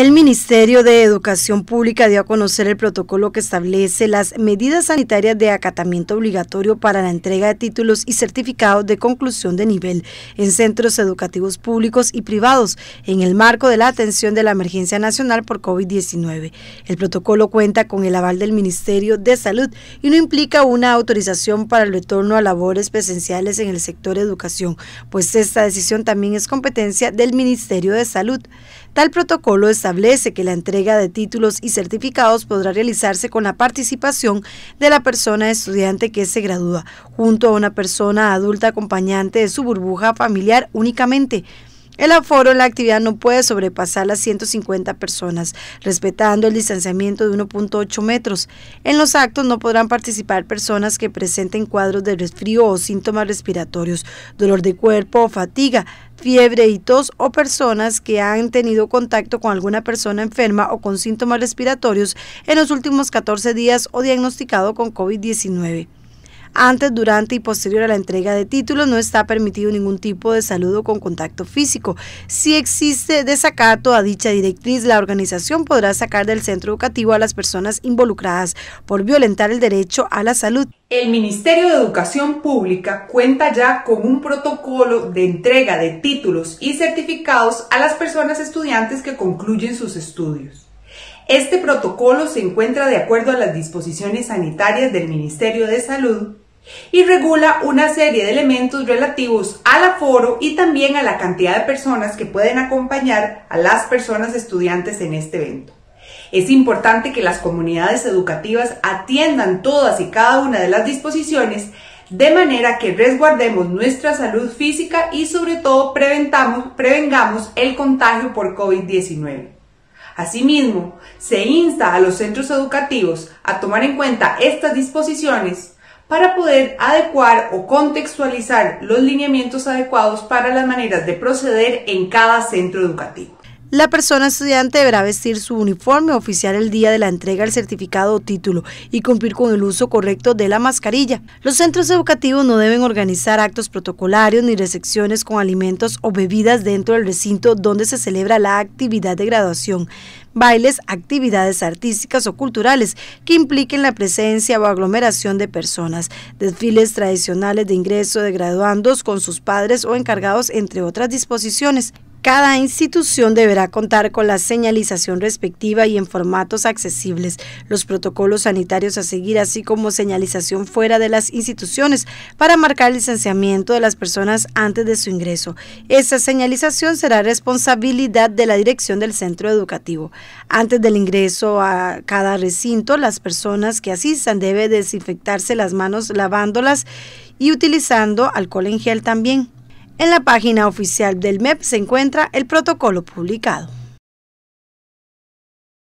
El Ministerio de Educación Pública dio a conocer el protocolo que establece las medidas sanitarias de acatamiento obligatorio para la entrega de títulos y certificados de conclusión de nivel en centros educativos públicos y privados en el marco de la atención de la emergencia nacional por COVID-19. El protocolo cuenta con el aval del Ministerio de Salud y no implica una autorización para el retorno a labores presenciales en el sector educación, pues esta decisión también es competencia del Ministerio de Salud. Tal protocolo establece que la entrega de títulos y certificados podrá realizarse con la participación de la persona estudiante que se gradúa, junto a una persona adulta acompañante de su burbuja familiar únicamente el aforo en la actividad no puede sobrepasar las 150 personas, respetando el distanciamiento de 1.8 metros. En los actos no podrán participar personas que presenten cuadros de resfrío o síntomas respiratorios, dolor de cuerpo o fatiga, fiebre y tos o personas que han tenido contacto con alguna persona enferma o con síntomas respiratorios en los últimos 14 días o diagnosticado con COVID-19 antes, durante y posterior a la entrega de títulos no está permitido ningún tipo de saludo con contacto físico. Si existe desacato a dicha directriz, la organización podrá sacar del centro educativo a las personas involucradas por violentar el derecho a la salud. El Ministerio de Educación Pública cuenta ya con un protocolo de entrega de títulos y certificados a las personas estudiantes que concluyen sus estudios. Este protocolo se encuentra de acuerdo a las disposiciones sanitarias del Ministerio de Salud y regula una serie de elementos relativos al aforo y también a la cantidad de personas que pueden acompañar a las personas estudiantes en este evento. Es importante que las comunidades educativas atiendan todas y cada una de las disposiciones de manera que resguardemos nuestra salud física y sobre todo prevengamos el contagio por COVID-19. Asimismo, se insta a los centros educativos a tomar en cuenta estas disposiciones para poder adecuar o contextualizar los lineamientos adecuados para las maneras de proceder en cada centro educativo. La persona estudiante deberá vestir su uniforme oficial el día de la entrega del certificado o título y cumplir con el uso correcto de la mascarilla. Los centros educativos no deben organizar actos protocolarios ni recepciones con alimentos o bebidas dentro del recinto donde se celebra la actividad de graduación, bailes, actividades artísticas o culturales que impliquen la presencia o aglomeración de personas, desfiles tradicionales de ingreso de graduandos con sus padres o encargados, entre otras disposiciones. Cada institución deberá contar con la señalización respectiva y en formatos accesibles, los protocolos sanitarios a seguir, así como señalización fuera de las instituciones para marcar el licenciamiento de las personas antes de su ingreso. Esa señalización será responsabilidad de la dirección del centro educativo. Antes del ingreso a cada recinto, las personas que asistan deben desinfectarse las manos lavándolas y utilizando alcohol en gel también. En la página oficial del MEP se encuentra el protocolo publicado.